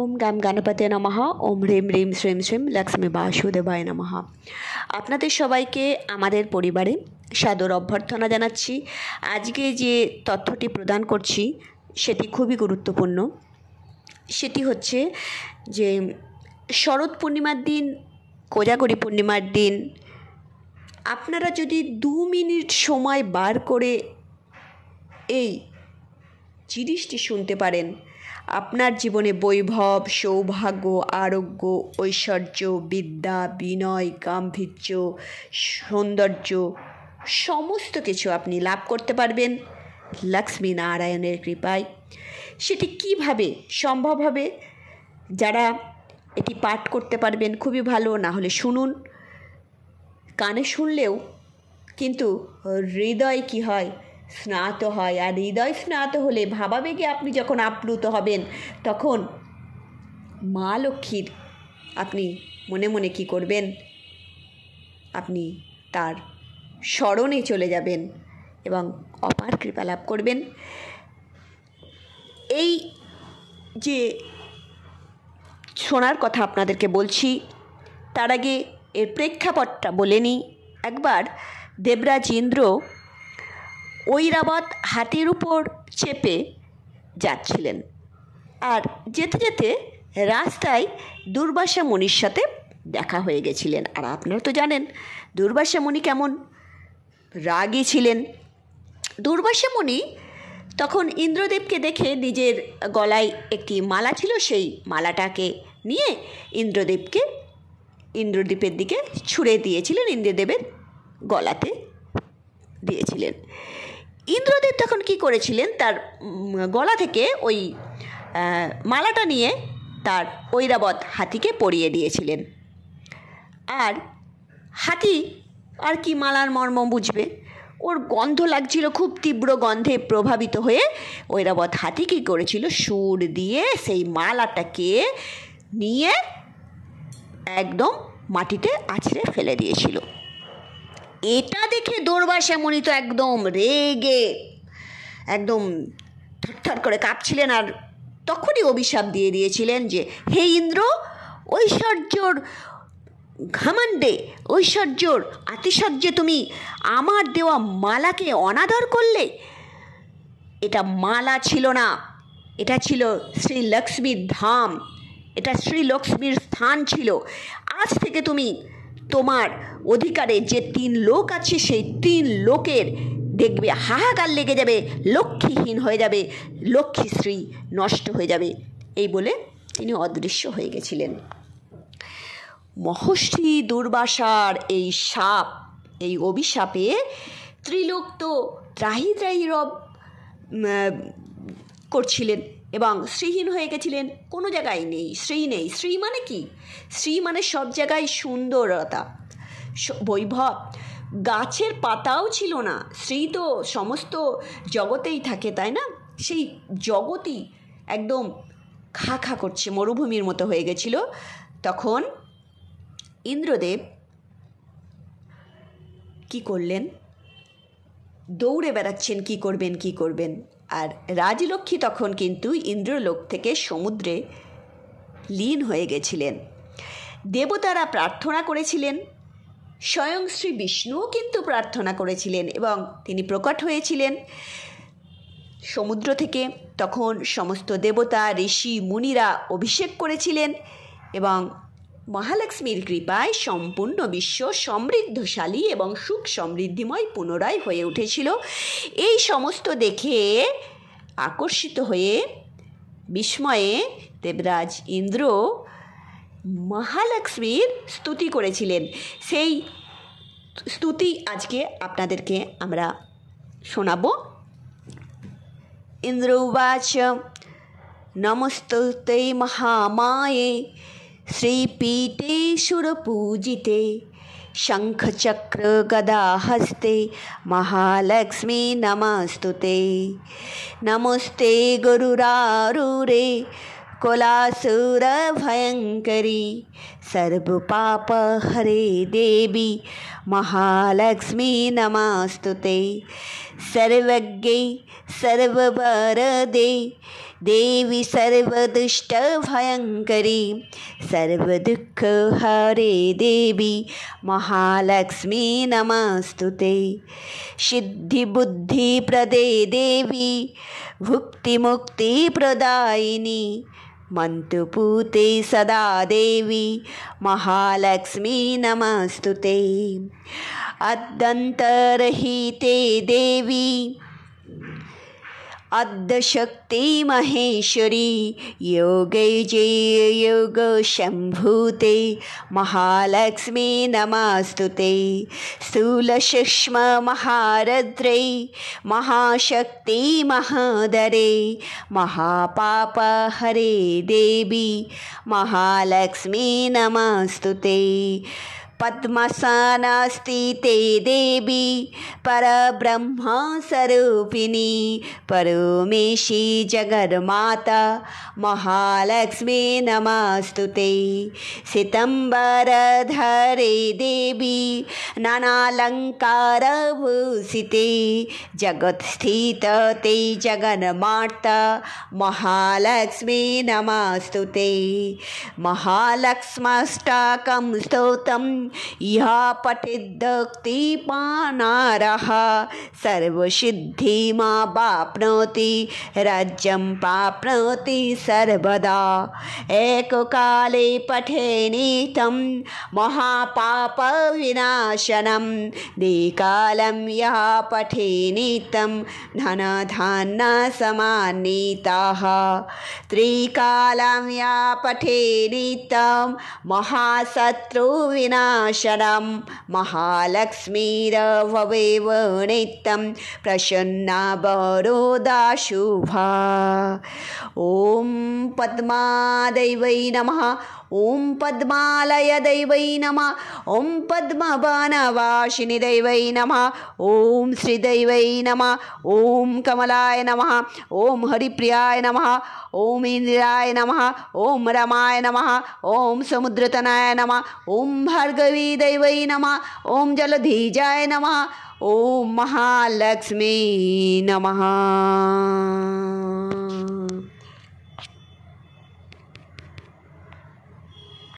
ওম গাম গণপতে নমহ ওম হ্রিম হ্রিম শ্রীম শ্রেম লক্ষ্মী বাসুদেবায় নমহা আপনাদের সবাইকে আমাদের পরিবারে সাদর অভ্যর্থনা জানাচ্ছি আজকে যে তথ্যটি প্রদান করছি সেটি খুবই গুরুত্বপূর্ণ সেটি হচ্ছে যে শরৎ পূর্ণিমার দিন কোজাগরি পূর্ণিমার দিন আপনারা যদি দু মিনিট সময় বার করে এই জিনিসটি শুনতে পারেন আপনার জীবনে বৈভব সৌভাগ্য আরোগ্য ঐশ্বর্য বিদ্যা বিনয় গাম্ভীর্য সৌন্দর্য সমস্ত কিছু আপনি লাভ করতে পারবেন লক্ষ্মী নারায়ণের কৃপায় সেটি কিভাবে সম্ভব হবে যারা এটি পাঠ করতে পারবেন খুবই ভালো না হলে শুনুন কানে শুনলেও কিন্তু হৃদয় কি হয় স্নাত হয় আর হৃদয় স্নাত হলে ভাবাবেগে আপনি যখন আপ্লুত হবেন তখন মা লক্ষ্মীর আপনি মনে মনে কি করবেন আপনি তার স্মরণে চলে যাবেন এবং অপার কৃপা লাভ করবেন এই যে শোনার কথা আপনাদেরকে বলছি তার আগে এর প্রেক্ষাপটটা বলে নিই একবার দেবরাজ ইন্দ্র ঐরাবত হাতির উপর চেপে যাচ্ছিলেন আর যেতে যেতে রাস্তায় দুর্বাসা মুনির সাথে দেখা হয়ে গেছিলেন আর আপনারা তো জানেন দুর্বাসা মুনি কেমন রাগী ছিলেন দুর্বাসা মুনি তখন ইন্দ্রদেবকে দেখে নিজের গলায় একটি মালা ছিল সেই মালাটাকে নিয়ে ইন্দ্রদেবকে ইন্দ্রদীপের দিকে ছুঁড়ে দিয়েছিলেন ইন্দ্রদেবের গলাতে দিয়েছিলেন ইন্দ্রদেব তখন কি করেছিলেন তার গলা থেকে ওই মালাটা নিয়ে তার ঐরাবত হাতিকে পরিয়ে দিয়েছিলেন আর হাতি আর কি মালার মর্ম বুঝবে ওর গন্ধ লাগছিল খুব তীব্র গন্ধে প্রভাবিত হয়ে ঐরাবত হাতি কী করেছিল সুর দিয়ে সেই মালাটাকে নিয়ে একদম মাটিতে আছড়ে ফেলে দিয়েছিল এটা দেখে দৌড়বা শ্যামনি তো একদম রেগে একদম থরথর করে কাঁপছিলেন আর তখনই অভিশাপ দিয়ে দিয়েছিলেন যে হে ইন্দ্র ঐশ্বর্যর ঘামান্ডে ঐশ্বর্যর আতিশয্যে তুমি আমার দেওয়া মালাকে অনাদর করলে এটা মালা ছিল না এটা ছিল শ্রী লক্ষ্মীর ধাম এটা শ্রী লক্ষ্মীর স্থান ছিল আজ থেকে তুমি তোমার অধিকারে যে তিন লোক আছে সেই তিন লোকের দেখবে হাহাকার লেগে যাবে লক্ষ্মীহীন হয়ে যাবে লক্ষ্মীশ্রী নষ্ট হয়ে যাবে এই বলে তিনি অদৃশ্য হয়ে গেছিলেন মহর্ষি দুর্বাসার এই সাপ এই অভিশাপে ত্রিলোক তো ত্রাহি ত্রাহি রব করছিলেন এবং শ্রীহীন হয়ে গেছিলেন কোনো জায়গায় নেই শ্রী নেই শ্রী মানে কি শ্রী মানে সব জায়গায় সুন্দরতা বৈভব গাছের পাতাও ছিল না শ্রী তো সমস্ত জগতেই থাকে তাই না সেই জগতই একদম খা খা করছে মরুভূমির মতো হয়ে গেছিল তখন ইন্দ্রদেব কি করলেন দৌড়ে বেড়াচ্ছেন কি করবেন কি করবেন আর রাজলক্ষ্মী তখন কিন্তু ইন্দ্রলোক থেকে সমুদ্রে লীন হয়ে গেছিলেন দেবতারা প্রার্থনা করেছিলেন স্বয়ং শ্রী বিষ্ণুও কিন্তু প্রার্থনা করেছিলেন এবং তিনি প্রকট হয়েছিলেন সমুদ্র থেকে তখন সমস্ত দেবতা ঋষি মুনিরা অভিষেক করেছিলেন এবং মহালক্ষ্মীর কৃপায় সম্পূর্ণ বিশ্ব সমৃদ্ধশালী এবং সুখ সমৃদ্ধিময় পুনরায় হয়ে উঠেছিল এই সমস্ত দেখে আকর্ষিত হয়ে বিস্ময়ে দেবরাজ ইন্দ্র মহালক্ষ্মীর স্তুতি করেছিলেন সেই স্তুতি আজকে আপনাদেরকে আমরা শোনাব ইন্দ্র উবাচ মহামায়ে श्रीपीठे शुरपूजिते शङ्खचक्रगदाहस्ते महालक्ष्मी नमस्तु ते नमस्ते गुरुरारुरे कोलासुरभयङ्करी सर्वपापहरे देवी महालक्ष्मी नमस्तु ते सर्वज्ञे सर्वभारदे देवी सर्वदुष्टभयङ्करी सर्वदुःखहारे देवी महालक्ष्मी नमस्तु ते सिद्धिबुद्धिप्रदे देवी भुक्तिमुक्तिप्रदायिनी मन्तु सदा देवी महालक्ष्मी नमस्तुते अद्दन्तरहिते देवी अद्धशक्ति महेश्वरी योगैजे योग शम्भूते महालक्ष्मी नमास्तु ते स्थूलसूक्ष्ममहारद्रै महाशक्ति महादरे महापाप हरे देवी महालक्ष्मी नमास्तुते ते पद्मसानास्ति ते देवी परब्रह्मस्वरूपिणी परमेशी जगन्माता महालक्ष्मी नमस्तु ते सितम्बरधरे देवी नानालङ्कारभूषिते जगत्स्थित ते जगन्माता महालक्ष्मी नमस्तु ते महालक्ष्मष्टाकं स्तोत्रम् या पठिदक्तिपानारः सर्वसिद्धिमावाप्नोति राज्यं प्राप्नोति सर्वदा एककाले पठेनीतं महापापविनाशनं द्विकालं यः पठेनीतं धनधान्नसमान्निताः त्रिकालं या पठेनीतं महाशत्रुविना महालक्ष्मीरववे महालक्ष्मीरवेव प्रसन्ना बरोदाशुभा ॐ पद्मादैवै नमः ओम पद्मालय दैवै नमः ॐ पद्मभानवाशिनि दैवै नमः श्री दैवै नमः ओम कमलाय नमः ओम हरिप्रियाय नमः ओम इंद्राय नमः ओम रमाय नमः ओम समुद्रतनाय नमः ओम भार्गवी दैवै नमः ओम जलधीजाय नमः ओम महालक्ष्मी नमः